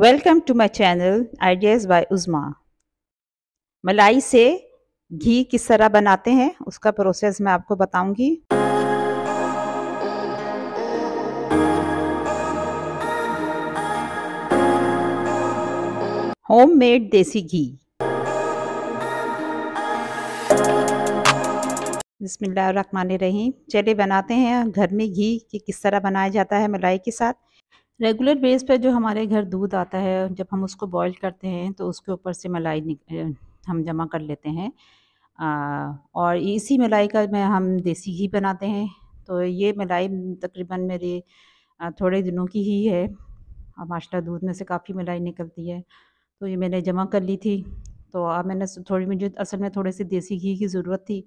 welcome to my channel ideas by Uzma मलाई से घी किस तरह बनाते हैं उसका प्रोसेस मैं आपको बताऊंगी होममेड देसी घी बिस्मिल्लाह रहीम चलिए बनाते हैं घर में घी कि किस तरह बनाया जाता है मलाई के साथ रेगुलर बेस पर जो हमारे घर दूध आता है जब हम उसको बॉईल करते हैं तो उसके ऊपर से मलाई हम जमा कर लेते हैं आ, और इसी मलाई का में हम देसी घी बनाते हैं तो ये मलाई तकरीबन मेरे थोड़े दिनों की ही है और माशा दूध में से काफ़ी मलाई निकलती है तो ये मैंने जमा कर ली थी तो अब मैंने थोड़ी मुझे असल में थोड़े से देसी घी की ज़रूरत थी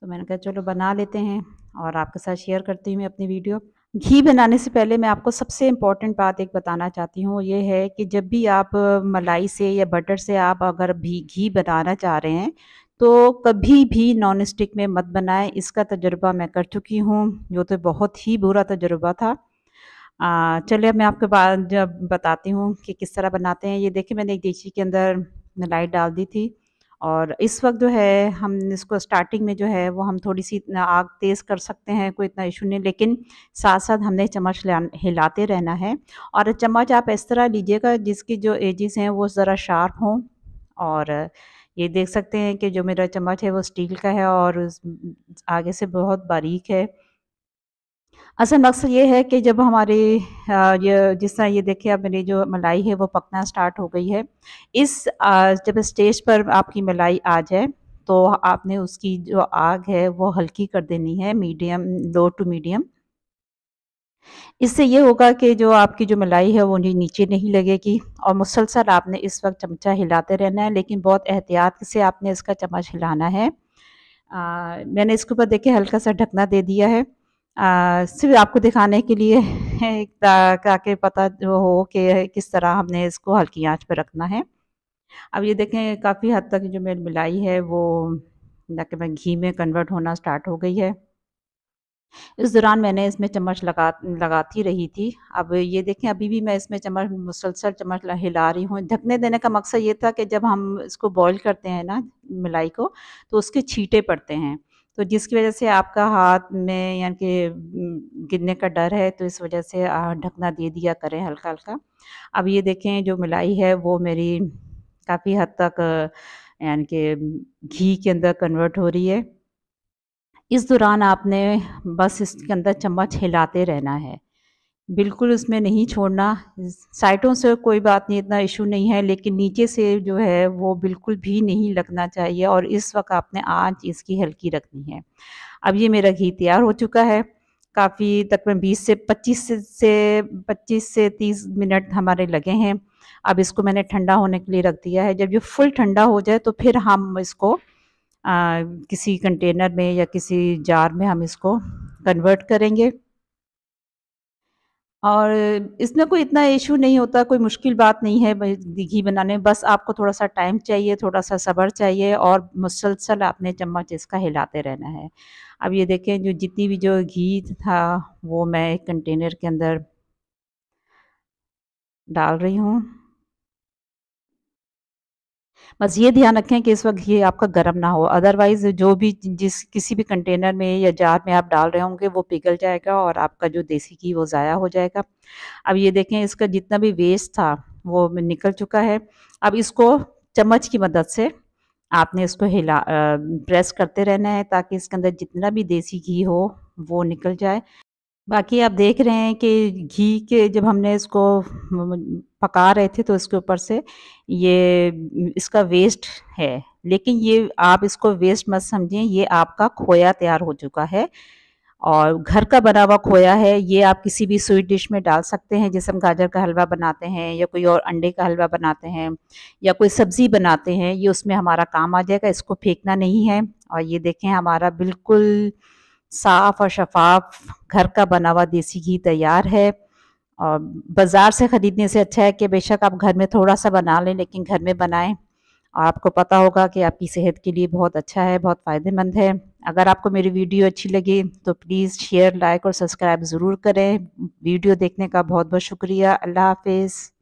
तो मैंने कहा चलो बना लेते हैं और आपके साथ शेयर करती हूँ मैं अपनी वीडियो घी बनाने से पहले मैं आपको सबसे इम्पॉर्टेंट बात एक बताना चाहती हूँ ये है कि जब भी आप मलाई से या बटर से आप अगर भी घी बनाना चाह रहे हैं तो कभी भी नॉन स्टिक में मत बनाएं इसका तजुर्बा मैं कर चुकी हूँ जो तो बहुत ही बुरा तजुर्बा था चलिए मैं आपके बाद जब बताती हूँ कि किस तरह बनाते हैं ये देखिए मैंने एक देशी के अंदर मलाई डाल दी थी और इस वक्त जो है हम इसको स्टार्टिंग में जो है वो हम थोड़ी सी आग तेज़ कर सकते हैं कोई इतना इशू नहीं लेकिन साथ साथ हमने चम्मच हिलाते रहना है और चम्मच आप इस तरह लीजिएगा जिसकी जो एजिस हैं वो ज़रा शार्प हों और ये देख सकते हैं कि जो मेरा चम्मच है वो स्टील का है और आगे से बहुत बारीक है असल मकसद ये है कि जब हमारे ये जिस तरह ये देखिए अब मेरी जो मलाई है वो पकना स्टार्ट हो गई है इस जब स्टेज पर आपकी मलाई आ जाए तो आपने उसकी जो आग है वो हल्की कर देनी है मीडियम लो टू मीडियम इससे ये होगा कि जो आपकी जो मलाई है वो नीचे नहीं लगेगी और मुसलसल आपने इस वक्त चमचा हिलाते रहना है लेकिन बहुत एहतियात से आपने इसका चम्मच हिलाना है आ, मैंने इसके ऊपर देखे हल्का सा ढकना दे दिया है आ, सिर्फ आपको दिखाने के लिए ताकि पता हो कि किस तरह हमने इसको हल्की आंच पर रखना है अब ये देखें काफ़ी हद तक जो मेरी मिलाई है वो ताकि मैं घी में कन्वर्ट होना स्टार्ट हो गई है इस दौरान मैंने इसमें चम्मच लगा लगाती रही थी अब ये देखें अभी भी मैं इसमें चम्मच मुसलसल चम्मच हिला रही हूँ ढकने देने का मकसद ये था कि जब हम इसको बॉईल करते हैं ना मिलाई को तो उसके छीटे पड़ते हैं तो जिसकी वजह से आपका हाथ में यानी कि गिरने का डर है तो इस वजह से ढकना दे दिया करें हल्का हल्का अब ये देखें जो मिलाई है वो मेरी काफ़ी हद तक यानी कि घी के अंदर कन्वर्ट हो रही है इस दौरान आपने बस इसके अंदर चम्मच हिलाते रहना है बिल्कुल उसमें नहीं छोड़ना साइडों से कोई बात नहीं इतना इशू नहीं है लेकिन नीचे से जो है वो बिल्कुल भी नहीं लगना चाहिए और इस वक्त आपने आँच इसकी हल्की रखनी है अब ये मेरा घी तैयार हो चुका है काफ़ी तकरीबन 20 से 25 से, से 25 से 30 मिनट हमारे लगे हैं अब इसको मैंने ठंडा होने के लिए रख दिया है जब ये फुल ठंडा हो जाए तो फिर हम इसको आ, किसी कंटेनर में या किसी जार में हम इसको कन्वर्ट करेंगे और इसमें कोई इतना इशू नहीं होता कोई मुश्किल बात नहीं है घी बनाने में बस आपको थोड़ा सा टाइम चाहिए थोड़ा सा सब्र चाहिए और मुसलसल आपने चम्मच इसका हिलाते रहना है अब ये देखें जो जितनी भी जो घी था वो मैं एक कंटेनर के अंदर डाल रही हूँ बस ये ध्यान रखें कि इस वक्त ये आपका गर्म ना हो अदरवाइज जो भी जिस किसी भी कंटेनर में या जार में आप डाल रहे होंगे वो पिघल जाएगा और आपका जो देसी घी वो ज़ाया हो जाएगा अब ये देखें इसका जितना भी वेस्ट था वो निकल चुका है अब इसको चम्मच की मदद से आपने इसको हिला प्रेस करते रहना है ताकि इसके अंदर जितना भी देसी घी हो वो निकल जाए बाकी आप देख रहे हैं कि घी के जब हमने इसको पका रहे थे तो इसके ऊपर से ये इसका वेस्ट है लेकिन ये आप इसको वेस्ट मत समझें ये आपका खोया तैयार हो चुका है और घर का बना हुआ खोया है ये आप किसी भी स्वीट डिश में डाल सकते हैं जैसे हम गाजर का हलवा बनाते हैं या कोई और अंडे का हलवा बनाते हैं या कोई सब्ज़ी बनाते हैं ये उसमें हमारा काम आ जाएगा इसको फेंकना नहीं है और ये देखें हमारा बिल्कुल साफ़ और शफाफ घर का बना हुआ देसी घी तैयार है और बाज़ार से ख़रीदने से अच्छा है कि बेशक आप घर में थोड़ा सा बना लें लेकिन घर में बनाएं और आपको पता होगा कि आपकी सेहत के लिए बहुत अच्छा है बहुत फ़ायदेमंद है अगर आपको मेरी वीडियो अच्छी लगी तो प्लीज़ शेयर लाइक और सब्सक्राइब ज़रूर करें वीडियो देखने का बहुत बहुत शुक्रिया अल्लाह हाफिज़